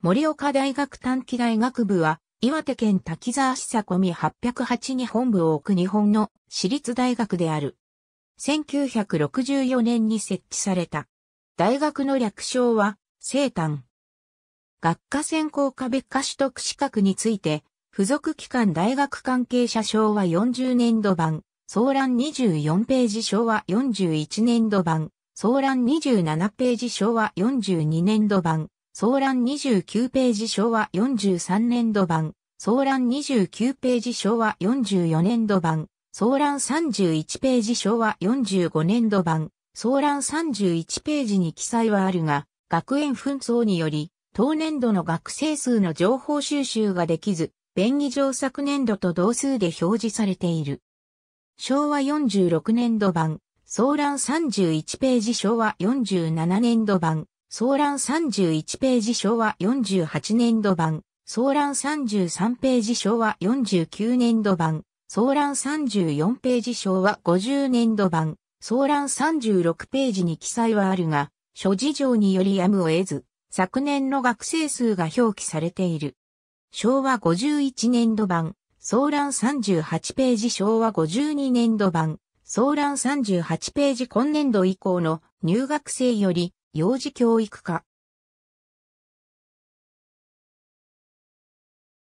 盛岡大学短期大学部は、岩手県滝沢市佐込808に本部を置く日本の私立大学である。1964年に設置された。大学の略称は、生誕。学科専攻科別科取得資格について、付属機関大学関係者昭和40年度版、総覧24ページ昭和41年度版、総覧27ページ昭和42年度版、騒乱29ページ昭和43年度版、騒乱29ページ昭和44年度版、騒乱31ページ昭和45年度版、騒乱31ページに記載はあるが、学園紛争により、当年度の学生数の情報収集ができず、便宜上昨年度と同数で表示されている。昭和46年度版、騒乱31ページ昭和47年度版、騒乱31ページ昭和48年度版、騒乱33ページ昭和49年度版、騒乱34ページ昭和50年度版、騒乱36ページに記載はあるが、諸事情によりやむを得ず、昨年の学生数が表記されている。昭和51年度版、騒乱38ページ昭和52年度版、騒乱38ページ今年度以降の入学生より幼児教育課。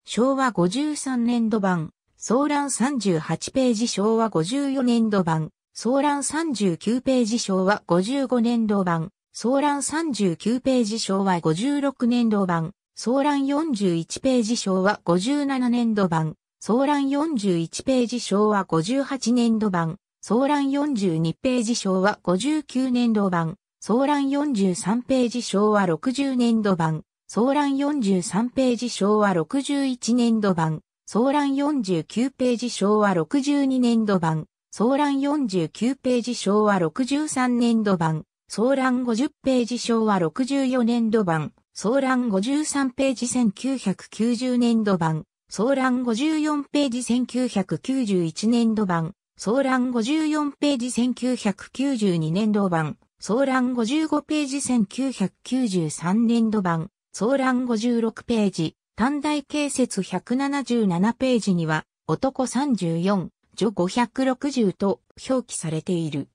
昭和53年度版、騒乱38ページ昭和54年度版、騒乱39ページ昭和55年度版、騒乱39ページ昭和56年度版、騒乱41ページ昭和57年度版、騒乱41ページ昭和58年度版、騒乱42ページ昭和59年度版、騒乱43ページ昭和60年度版、騒乱43ページ昭和61年度版、騒乱49ページ昭和62年度版、騒乱49ページ昭和63年度版、騒乱50ページ昭和64年度版、騒乱53ページ1990年度版、騒乱54ページ1991年度版、騒乱54ページ1992年度版、騒覧55ページ1993年度版、騒覧56ページ、短大形説177ページには、男34、女560と表記されている。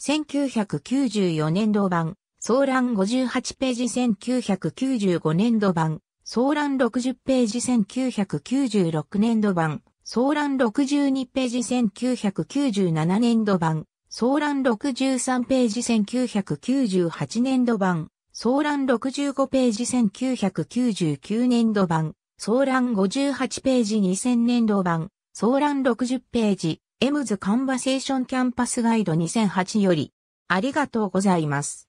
1994年度版、騒覧58ページ1995年度版、騒覧60ページ1996年度版、騒覧62ページ1997年度版、ソー63ページ1998年度版、ソー65ページ1999年度版、ソー58ページ2000年度版、ソー60ページ、エムズカンバセーションキャンパスガイド2008より、ありがとうございます。